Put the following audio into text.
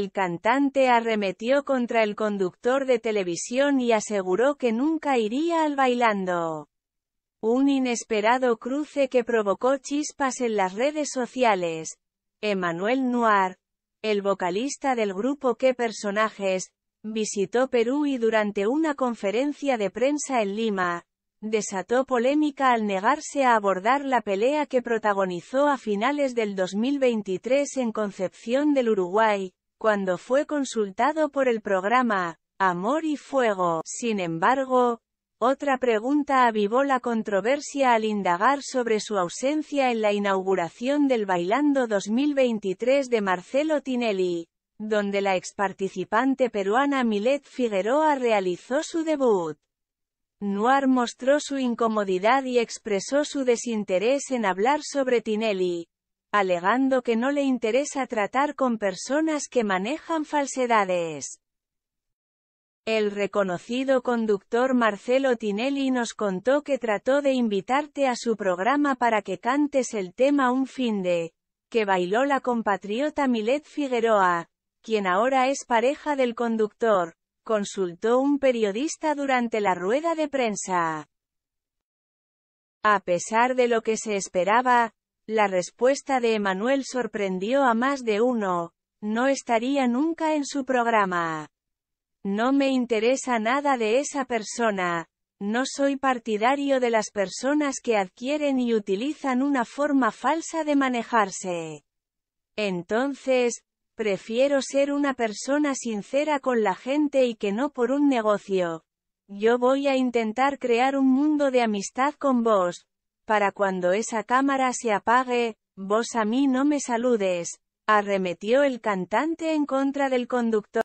el cantante arremetió contra el conductor de televisión y aseguró que nunca iría al bailando. Un inesperado cruce que provocó chispas en las redes sociales. Emmanuel Noir, el vocalista del grupo Qué Personajes, visitó Perú y durante una conferencia de prensa en Lima, desató polémica al negarse a abordar la pelea que protagonizó a finales del 2023 en Concepción del Uruguay, cuando fue consultado por el programa Amor y Fuego. Sin embargo, otra pregunta avivó la controversia al indagar sobre su ausencia en la inauguración del Bailando 2023 de Marcelo Tinelli, donde la exparticipante peruana Milet Figueroa realizó su debut. Noir mostró su incomodidad y expresó su desinterés en hablar sobre Tinelli, alegando que no le interesa tratar con personas que manejan falsedades. El reconocido conductor Marcelo Tinelli nos contó que trató de invitarte a su programa para que cantes el tema Un fin de, que bailó la compatriota Milet Figueroa, quien ahora es pareja del conductor, consultó un periodista durante la rueda de prensa. A pesar de lo que se esperaba, la respuesta de Emanuel sorprendió a más de uno. No estaría nunca en su programa. No me interesa nada de esa persona. No soy partidario de las personas que adquieren y utilizan una forma falsa de manejarse. Entonces, prefiero ser una persona sincera con la gente y que no por un negocio. Yo voy a intentar crear un mundo de amistad con vos, para cuando esa cámara se apague, vos a mí no me saludes, arremetió el cantante en contra del conductor.